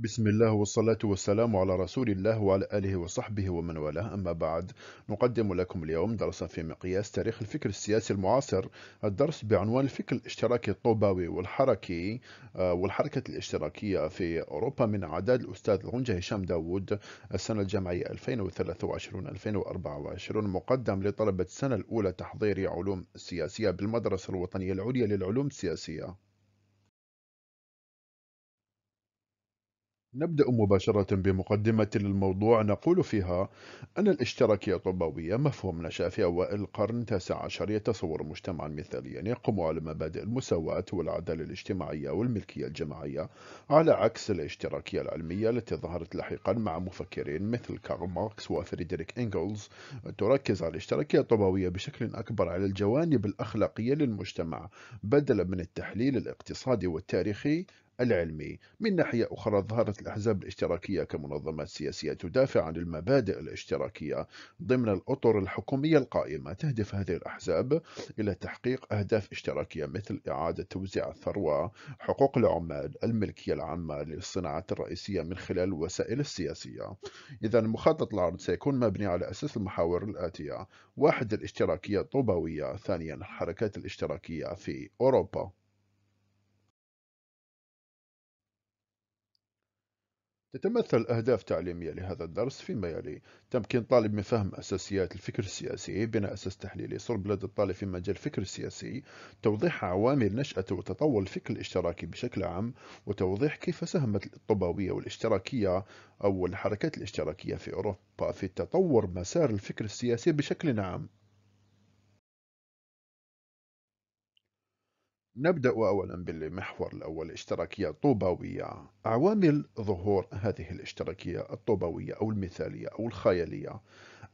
بسم الله والصلاة والسلام على رسول الله وعلى آله وصحبه ومن والاه أما بعد نقدم لكم اليوم درسا في مقياس تاريخ الفكر السياسي المعاصر الدرس بعنوان الفكر الاشتراكي الطوباوي والحركي والحركة الاشتراكية في أوروبا من عداد الأستاذ الغنجة هشام داوود السنة الجامعية 2023-2024 مقدم لطلبة السنة الأولى تحضيري علوم سياسية بالمدرسة الوطنية العليا للعلوم السياسية نبدأ مباشرة بمقدمة للموضوع نقول فيها أن الاشتراكية الطبوية مفهوم نشأ في أوائل القرن التاسع عشر يتصور مجتمعا مثاليا يقوم على مبادئ المساواة والعدالة الاجتماعية والملكية الجماعية على عكس الاشتراكية العلمية التي ظهرت لاحقا مع مفكرين مثل كارل ماركس وفريدريك إنجلز تركز على الاشتراكية الطبوية بشكل أكبر على الجوانب الأخلاقية للمجتمع بدلا من التحليل الاقتصادي والتاريخي العلمي من ناحية أخرى ظهرت الأحزاب الاشتراكية كمنظمات سياسية تدافع عن المبادئ الاشتراكية ضمن الأطر الحكومية القائمة تهدف هذه الأحزاب إلى تحقيق أهداف اشتراكية مثل إعادة توزيع الثروة حقوق العمال الملكية العامة للصناعات الرئيسية من خلال الوسائل السياسية إذا مخطط العرض سيكون مبني على أساس المحاور الآتية واحد الاشتراكية الطوباوية ثانيا الحركات الاشتراكية في أوروبا تتمثل أهداف تعليمية لهذا الدرس فيما يلي تمكين طالب من فهم أساسيات الفكر السياسي بناء أساس تحليلي صلب لدى الطالب في مجال الفكر السياسي توضيح عوامل نشأة وتطور الفكر الاشتراكي بشكل عام وتوضيح كيف ساهمت الطوباوية والاشتراكية أو الحركات الاشتراكية في أوروبا في تطور مسار الفكر السياسي بشكل عام نبدأ أولا بالمحور الأول الاشتراكية الطوباوية عوامل ظهور هذه الاشتراكية الطوباوية أو المثالية أو الخيالية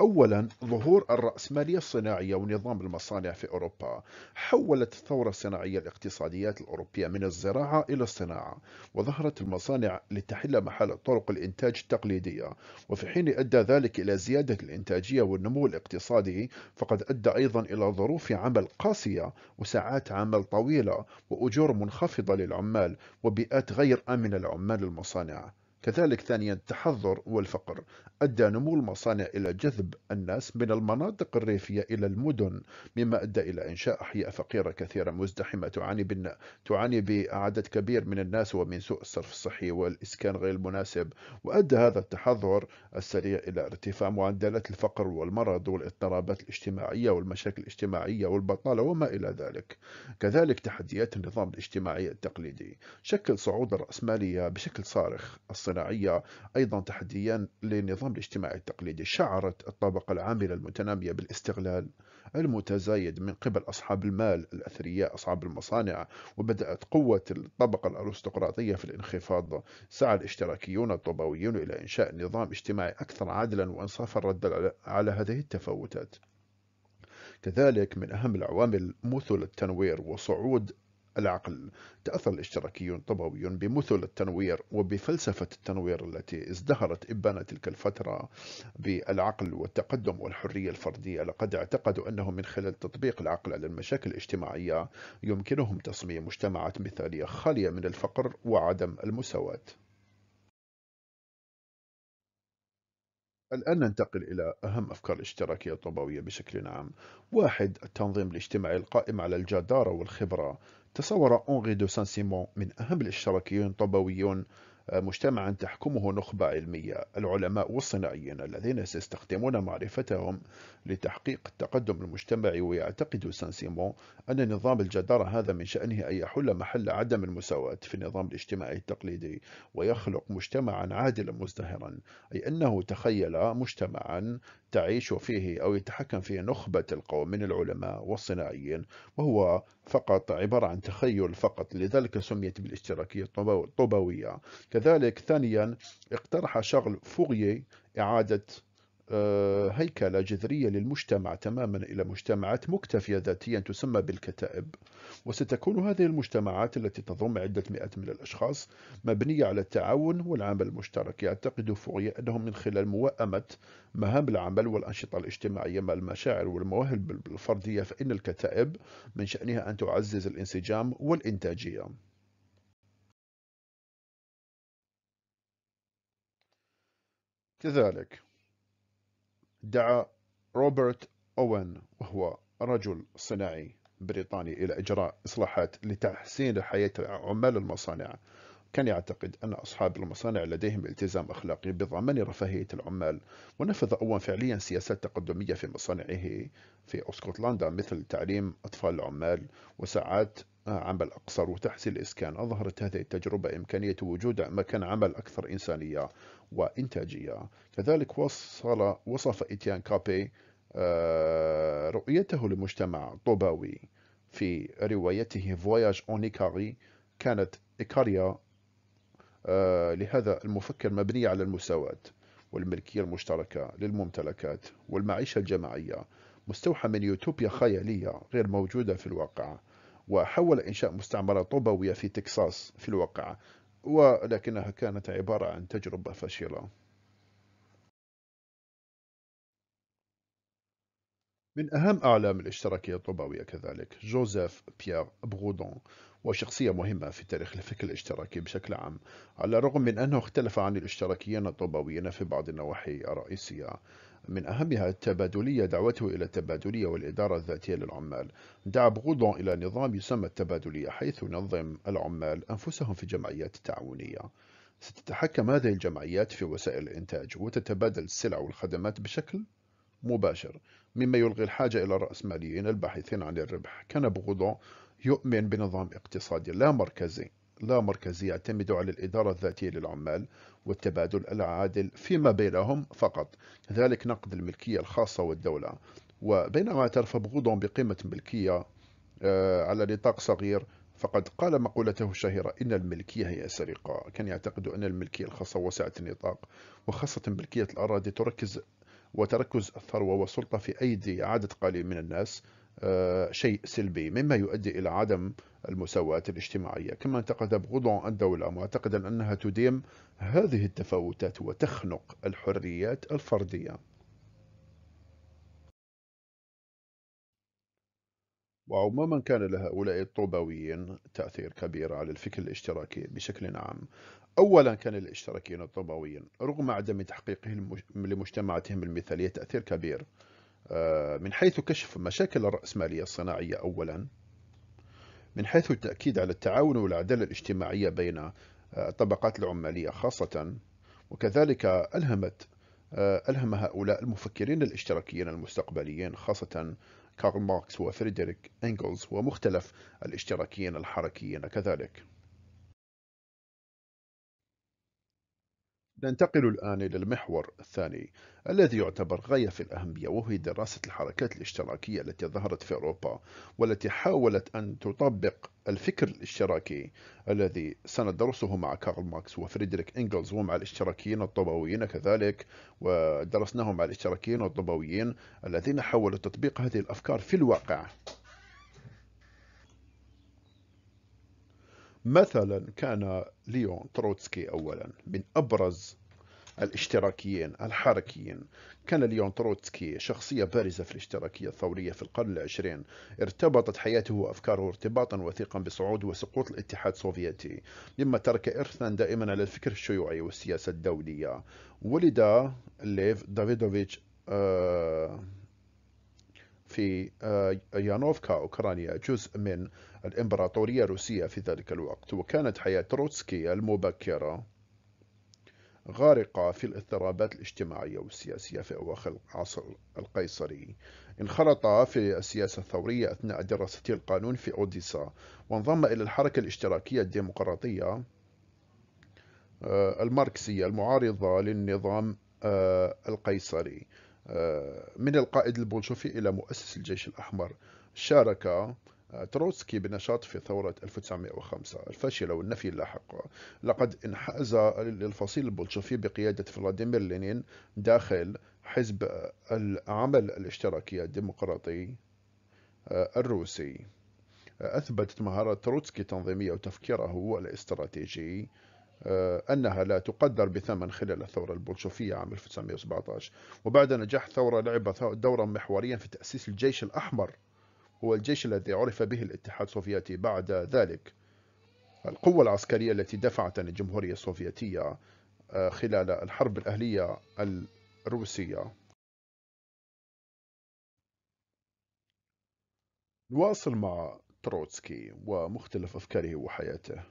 أولا ظهور الرأسمالية الصناعية ونظام المصانع في أوروبا حولت الثورة الصناعية الاقتصاديات الأوروبية من الزراعة إلى الصناعة وظهرت المصانع لتحل محل طرق الإنتاج التقليدية وفي حين أدى ذلك إلى زيادة الإنتاجية والنمو الاقتصادي فقد أدى أيضا إلى ظروف عمل قاسية وساعات عمل طويلة وأجور منخفضة للعمال وبيئات غير آمنة لعمال المصانع كذلك ثانيا التحضر والفقر أدى نمو المصانع إلى جذب الناس من المناطق الريفية إلى المدن مما أدى إلى إنشاء أحياء فقيرة كثيرة مزدحمة تعاني بالن... تعاني بعدد كبير من الناس ومن سوء الصرف الصحي والإسكان غير المناسب وأدى هذا التحضر السريع إلى ارتفاع معدلات الفقر والمرض والاضطرابات الاجتماعية والمشاكل الاجتماعية والبطالة وما إلى ذلك كذلك تحديات النظام الاجتماعي التقليدي شكل صعود الرأسمالية بشكل صارخ الصناعة الصناعية أيضا تحديا للنظام الاجتماعي التقليدي شعرت الطبقة العاملة المتنامية بالاستغلال المتزايد من قبل أصحاب المال الأثرياء أصحاب المصانع وبدأت قوة الطبقة الأرستقراطية في الانخفاض سعى الاشتراكيون الطوباويون إلى إنشاء نظام اجتماعي أكثر عدلا وإنصافا ردا على هذه التفاوتات كذلك من أهم العوامل مثل التنوير وصعود العقل تأثر الاشتراكيون الطبويون بمثل التنوير وبفلسفة التنوير التي ازدهرت إبان تلك الفترة بالعقل والتقدم والحرية الفردية لقد اعتقدوا أنه من خلال تطبيق العقل على المشاكل الاجتماعية يمكنهم تصميم مجتمعات مثالية خالية من الفقر وعدم المساواة الآن ننتقل إلى أهم أفكار الاشتراكية الطبوية بشكل عام واحد التنظيم الاجتماعي القائم على الجدارة والخبرة تصور أنغي دو سان سيمون من أهم الاشتراكيين الطبويون مجتمعا تحكمه نخبة علمية العلماء والصناعيين الذين سيستخدمون معرفتهم لتحقيق التقدم المجتمعي ويعتقد سان سيمون أن نظام الجدارة هذا من شأنه أن يحل محل عدم المساواة في النظام الاجتماعي التقليدي ويخلق مجتمعا عادلا مزدهرا أي أنه تخيل مجتمعا تعيش فيه أو يتحكم فيه نخبة القوم من العلماء والصناعيين وهو فقط عبارة عن تخيل فقط لذلك سميت بالاشتراكية الطوبوية كذلك ثانيا اقترح شغل فوغيي إعادة آه، هيكلة جذرية للمجتمع تماما إلى مجتمعات مكتفية ذاتيا تسمى بالكتائب وستكون هذه المجتمعات التي تضم عدة مئات من الأشخاص مبنية على التعاون والعمل المشترك يعتقد فوري أنه من خلال موائمة مهام العمل والأنشطة الاجتماعية مع المشاعر والمواهب الفردية فإن الكتائب من شأنها أن تعزز الانسجام والإنتاجية كذلك دعا روبرت أوين وهو رجل صناعي بريطاني إلى إجراء إصلاحات لتحسين حياة عمال المصانع كان يعتقد أن أصحاب المصانع لديهم التزام أخلاقي بضمان رفاهية العمال ونفذ أوان فعليا سياسات تقدمية في مصانعه في اسكتلندا مثل تعليم أطفال العمال وساعات عمل أقصر وتحسين الإسكان أظهرت هذه التجربة إمكانية وجود مكان عمل أكثر إنسانية وإنتاجية كذلك وصل وصف إتيان كابي آه، رؤيته لمجتمع طوباوي في روايته فواياج أون إيكاري كانت إيكاريا آه، لهذا المفكر مبنية على المساواة والملكية المشتركة للممتلكات والمعيشة الجماعية مستوحى من يوتوبيا خيالية غير موجودة في الواقع وحاول إنشاء مستعمرة طوباوية في تكساس في الواقع ولكنها كانت عبارة عن تجربة فشلة من أهم أعلام الاشتراكية الطوباوية كذلك جوزيف بيير برودون وشخصية مهمة في تاريخ الفكر الاشتراكي بشكل عام على الرغم من أنه اختلف عن الاشتراكيين الطوباويين في بعض النواحي الرئيسية من أهمها التبادلية دعوته إلى التبادلية والإدارة الذاتية للعمال دعا بغضون إلى نظام يسمى التبادلية حيث نظم العمال أنفسهم في جمعيات تعاونية ستتحكم هذه الجمعيات في وسائل الإنتاج وتتبادل السلع والخدمات بشكل مباشر مما يلغي الحاجة إلى الرأسماليين الباحثين عن الربح كان بغضون يؤمن بنظام اقتصادي لا مركزي لا مركزي يعتمد على الإدارة الذاتية للعمال والتبادل العادل فيما بينهم فقط كذلك نقد الملكية الخاصة والدولة وبينما اعترف بغضهم بقيمة الملكية آه، على نطاق صغير فقد قال مقولته الشهيرة إن الملكية هي السرقة كان يعتقد أن الملكية الخاصة وسعة النطاق وخاصة ملكية الأراضي تركز وتركز الثروة والسلطة في أيدي عدد قليل من الناس آه، شيء سلبي مما يؤدي إلى عدم المساواة الاجتماعية كما انتقد بغضون الدولة معتقدا أنها تديم هذه التفاوتات وتخنق الحريات الفردية وعموما كان لهؤلاء الطوباويين تأثير كبير على الفكر الاشتراكي بشكل عام أولا كان الاشتراكيين الطوباويين رغم عدم تحقيقهم لمجتمعاتهم المثالية تأثير كبير آه، من حيث كشف مشاكل الرأسمالية الصناعية أولا من حيث التأكيد على التعاون والعدالة الاجتماعية بين الطبقات آه، العمالية خاصة وكذلك ألهمت آه، ألهم هؤلاء المفكرين الاشتراكيين المستقبليين خاصة كارل ماركس وفريدريك إنجلز ومختلف الاشتراكيين الحركيين كذلك ننتقل الآن إلى المحور الثاني الذي يعتبر غاية في الأهمية وهي دراسة الحركات الاشتراكية التي ظهرت في أوروبا والتي حاولت أن تطبق الفكر الاشتراكي الذي سندرسه مع كارل ماكس وفريدريك إنجلز ومع الاشتراكيين الطبويين كذلك ودرسناه مع الاشتراكيين الطبويين الذين حاولوا تطبيق هذه الأفكار في الواقع مثلا كان ليون تروتسكي أولا من أبرز الاشتراكيين الحركيين كان ليون تروتسكي شخصية بارزة في الاشتراكية الثورية في القرن العشرين ارتبطت حياته وأفكاره ارتباطا وثيقا بصعود وسقوط الاتحاد السوفيتي مما ترك إرثا دائما على الفكر الشيوعي والسياسة الدولية ولد ليف دافيدوفيتش آه في آه، يانوفكا أوكرانيا جزء من الإمبراطورية الروسية في ذلك الوقت وكانت حياة تروتسكي المبكرة غارقة في الاضطرابات الاجتماعية والسياسية في أواخر العصر القيصري انخرط في السياسة الثورية أثناء دراسته القانون في أوديسا وانضم إلى الحركة الاشتراكية الديمقراطية آه، الماركسية المعارضة للنظام آه، القيصري آه، من القائد البولشوفي إلى مؤسس الجيش الأحمر شارك آه، تروتسكي بنشاط في ثورة 1905 الفاشلة والنفي اللاحق لقد انحاز الفصيل البولشوفي بقيادة فلاديمير لينين داخل حزب العمل الاشتراكي الديمقراطي آه، الروسي أثبتت مهارة تروتسكي تنظيمية وتفكيره الاستراتيجي آه، أنها لا تقدر بثمن خلال الثورة البولشوفية عام 1917 وبعد نجاح الثورة لعب دورا محوريا في تأسيس الجيش الأحمر هو الجيش الذي عرف به الاتحاد السوفيتي بعد ذلك القوة العسكرية التي دفعت عن الجمهورية السوفيتية آه، خلال الحرب الأهلية الروسية نواصل مع تروتسكي ومختلف أفكاره وحياته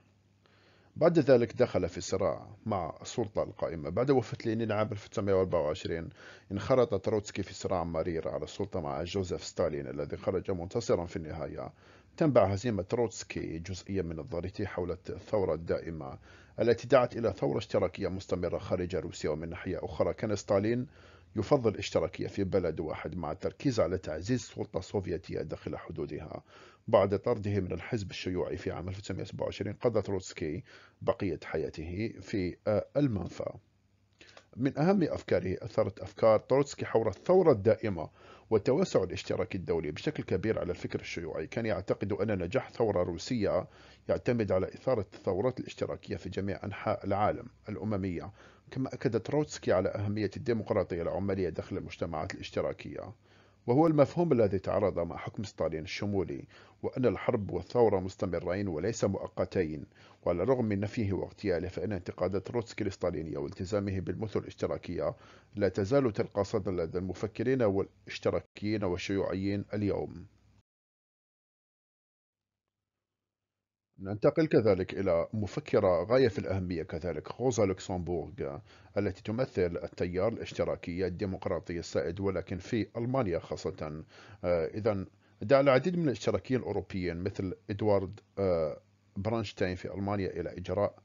بعد ذلك دخل في صراع مع السلطة القائمة بعد وفاة لينين عام 1924 انخرط تروتسكي في صراع مرير على السلطة مع جوزيف ستالين الذي خرج منتصرا في النهاية تنبع هزيمة تروتسكي جزئيا من نظريته حول الثورة الدائمة التي دعت إلى ثورة اشتراكية مستمرة خارج روسيا ومن ناحية أخرى كان ستالين يفضل الاشتراكية في بلد واحد مع التركيز على تعزيز السلطة السوفيتية داخل حدودها بعد طرده من الحزب الشيوعي في عام 1927 قضى تروتسكي بقية حياته في آه، المنفى من أهم أفكاره أثرت أفكار تروتسكي حول الثورة الدائمة والتوسع الاشتراكي الدولي بشكل كبير على الفكر الشيوعي كان يعتقد أن نجاح ثورة روسية يعتمد على إثارة الثورات الاشتراكية في جميع أنحاء العالم الأممية كما أكد تروتسكي على أهمية الديمقراطية العمالية داخل المجتمعات الاشتراكية وهو المفهوم الذي تعرض مع حكم ستالين الشمولي وأن الحرب والثورة مستمرين وليس مؤقتين وعلى الرغم من نفيه واغتياله فإن انتقادات روتسكي الستالينية والتزامه بالمثل الاشتراكية لا تزال تلقى صدى لدى المفكرين والاشتراكيين والشيوعيين اليوم ننتقل كذلك إلى مفكرة غاية في الأهمية كذلك خوزا لوكسمبورغ التي تمثل التيار الاشتراكي الديمقراطي السائد ولكن في ألمانيا خاصة آه، إذا دعا العديد من الاشتراكيين الأوروبيين مثل إدوارد آه، برانشتاين في ألمانيا إلى إجراء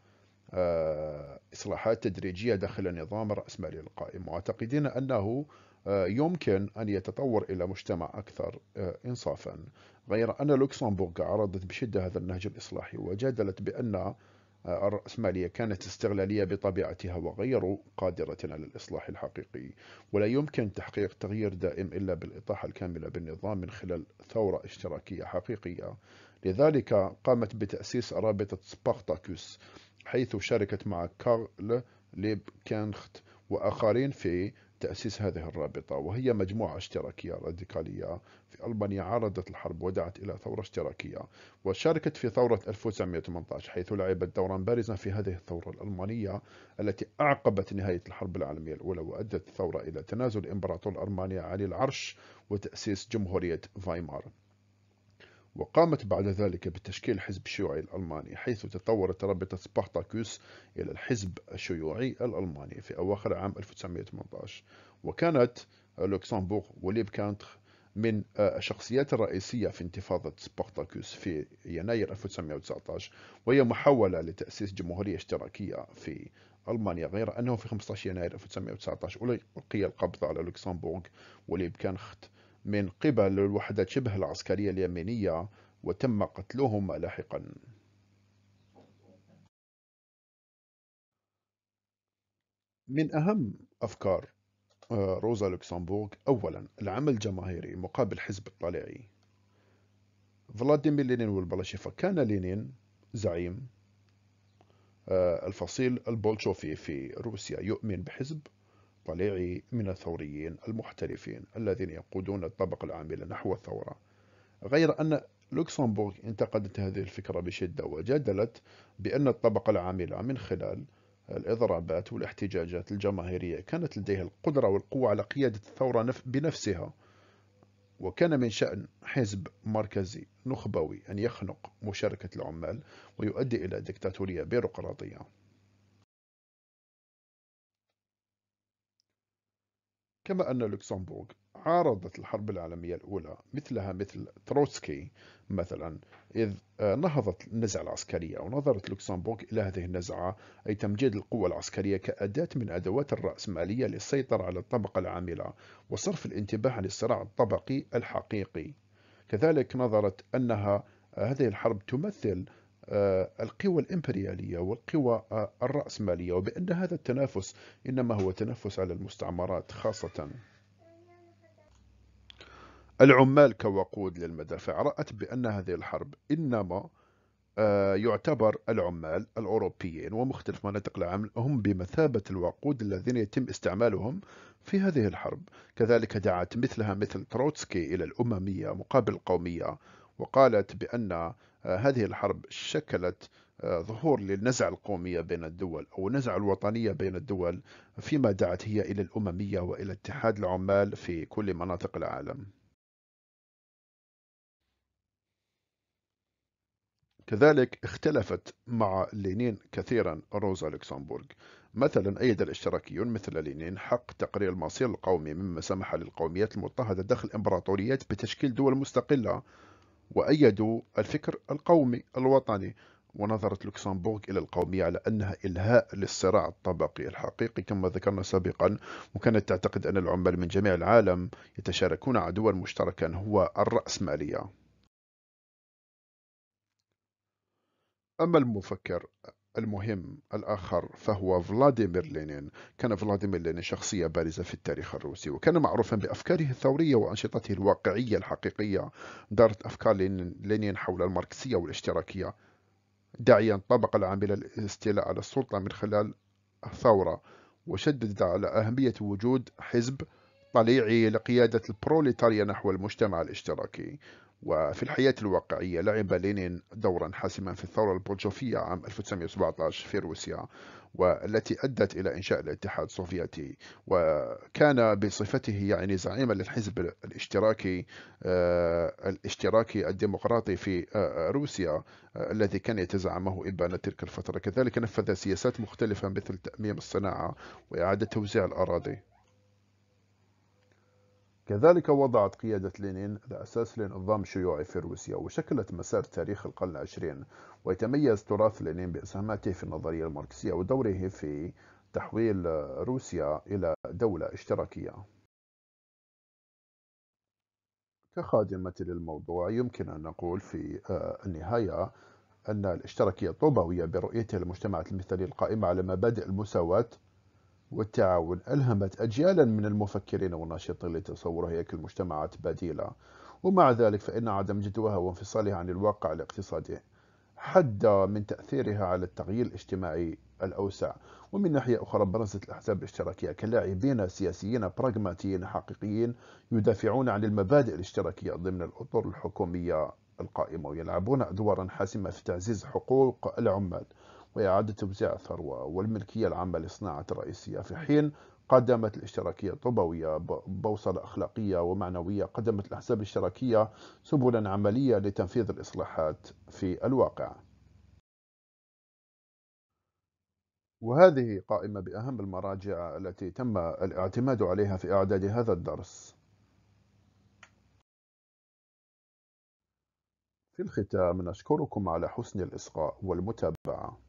آه، إصلاحات تدريجية داخل النظام الرأسمالي القائم معتقدين أنه يمكن أن يتطور إلى مجتمع أكثر إنصافا غير أن لوكسمبورغ عارضت بشدة هذا النهج الإصلاحي وجادلت بأن الرأسمالية كانت استغلالية بطبيعتها وغير قادرة على الإصلاح الحقيقي ولا يمكن تحقيق تغيير دائم إلا بالإطاحة الكاملة بالنظام من خلال ثورة اشتراكية حقيقية لذلك قامت بتأسيس رابطة سبارتاكوس حيث شاركت مع كارل ليبكنخت وآخرين في تأسيس هذه الرابطة وهي مجموعة اشتراكية راديكالية في ألبانيا عارضت الحرب ودعت إلى ثورة اشتراكية وشاركت في ثورة 1918 حيث لعبت دورا بارزا في هذه الثورة الألمانية التي أعقبت نهاية الحرب العالمية الأولى وأدت الثورة إلى تنازل إمبراطور ألمانيا عن العرش وتأسيس جمهورية فايمار وقامت بعد ذلك بتشكيل حزب شيوعي الألماني حيث تطورت رابطة سبارتاكوس إلى الحزب الشيوعي الألماني في أواخر عام 1918 وكانت لوكسمبورغ وليب كانتخ من آه، الشخصيات الرئيسية في انتفاضة سبارتاكوس في يناير 1919 وهي محاولة لتأسيس جمهورية اشتراكية في ألمانيا غير أنه في 15 يناير 1919 ألقي القبض على لوكسمبورغ وليب كانخت من قبل الوحدة شبه العسكرية اليمينية وتم قتلهم لاحقا من أهم أفكار آه، روزا لوكسمبورغ أولا العمل الجماهيري مقابل الحزب الطليعي فلاديمير لينين والبلاشيفا كان لينين زعيم آه، الفصيل البولشوفي في روسيا يؤمن بحزب الطليعي من الثوريين المحترفين الذين يقودون الطبقة العاملة نحو الثورة غير أن لوكسمبورغ انتقدت هذه الفكرة بشدة وجادلت بأن الطبقة العاملة من خلال الإضرابات والاحتجاجات الجماهيرية كانت لديها القدرة والقوة على قيادة الثورة بنفسها وكان من شأن حزب مركزي نخبوي أن يخنق مشاركة العمال ويؤدي إلى دكتاتورية بيروقراطية كما أن لوكسمبورغ عارضت الحرب العالمية الأولى مثلها مثل تروتسكي مثلا إذ آه، نهضت النزعة العسكرية ونظرت لوكسمبورغ إلى هذه النزعة أي تمجيد القوة العسكرية كأداة من أدوات الرأسمالية للسيطرة على الطبقة العاملة وصرف الانتباه عن الصراع الطبقي الحقيقي كذلك نظرت أنها آه، هذه الحرب تمثل آه، القوى الإمبريالية والقوى آه، الرأسمالية وبأن هذا التنافس إنما هو تنافس على المستعمرات خاصة العمال كوقود للمدافع رأت بأن هذه الحرب إنما آه، يعتبر العمال الأوروبيين ومختلف مناطق العمل هم بمثابة الوقود الذين يتم استعمالهم في هذه الحرب كذلك دعت مثلها مثل تروتسكي إلى الأممية مقابل القومية وقالت بأن آه، هذه الحرب شكلت آه، ظهور للنزعة القومية بين الدول أو النزعة الوطنية بين الدول فيما دعت هي إلى الأممية وإلى اتحاد العمال في كل مناطق العالم كذلك اختلفت مع لينين كثيرا روزا لوكسمبورغ مثلا أيد الاشتراكيون مثل لينين حق تقرير المصير القومي مما سمح للقوميات المضطهدة داخل امبراطوريات بتشكيل دول مستقلة وأيدوا الفكر القومي الوطني ونظرت لوكسمبورغ إلى القومية على أنها إلهاء للصراع الطبقي الحقيقي كما ذكرنا سابقا وكانت تعتقد أن العمال من جميع العالم يتشاركون عدوا مشتركا هو الرأسمالية أما المفكر المهم الآخر فهو فلاديمير لينين كان فلاديمير لينين شخصية بارزة في التاريخ الروسي وكان معروفا بأفكاره الثورية وأنشطته الواقعية الحقيقية دارت أفكار لينين حول الماركسية والاشتراكية داعيا طبق العاملة الاستيلاء على السلطة من خلال الثورة وشدد على أهمية وجود حزب طليعي لقيادة البروليتاريا نحو المجتمع الاشتراكي وفي الحياة الواقعية لعب لينين دورا حاسما في الثورة البولشوفية عام 1917 في روسيا والتي أدت إلى إنشاء الاتحاد السوفيتي وكان بصفته يعني زعيما للحزب الاشتراكي آه، الاشتراكي الديمقراطي في آه، آه، روسيا الذي كان يتزعمه إبان تلك الفترة كذلك نفذ سياسات مختلفة مثل تأميم الصناعة وإعادة توزيع الأراضي كذلك وضعت قيادة لينين الأساس للنظام الشيوعي في روسيا وشكلت مسار تاريخ القرن العشرين ويتميز تراث لينين بإسهاماته في النظرية الماركسية ودوره في تحويل روسيا إلى دولة اشتراكية كخادمة للموضوع يمكن أن نقول في آه، النهاية أن الاشتراكية الطوباوية برؤيتها للمجتمعات المثالية القائمة على مبادئ المساواة والتعاون ألهمت أجيالا من المفكرين والناشطين لتصور هياكل المجتمعات بديلة ومع ذلك فإن عدم جدواها وانفصالها عن الواقع الاقتصادي حد من تأثيرها على التغيير الاجتماعي الأوسع ومن ناحية أخرى برزت الأحزاب الاشتراكية كلاعبين سياسيين براغماتيين حقيقيين يدافعون عن المبادئ الاشتراكية ضمن الأطر الحكومية القائمة ويلعبون أدوارا حاسمة في تعزيز حقوق العمال وإعادة توزيع الثروة والملكية العامة لصناعة الرئيسية في حين قدمت الاشتراكية الطبوية بوصلة أخلاقية ومعنوية قدمت الأحزاب الاشتراكية سبلا عملية لتنفيذ الإصلاحات في الواقع وهذه قائمة بأهم المراجع التي تم الاعتماد عليها في إعداد هذا الدرس في الختام نشكركم على حسن الإصغاء والمتابعة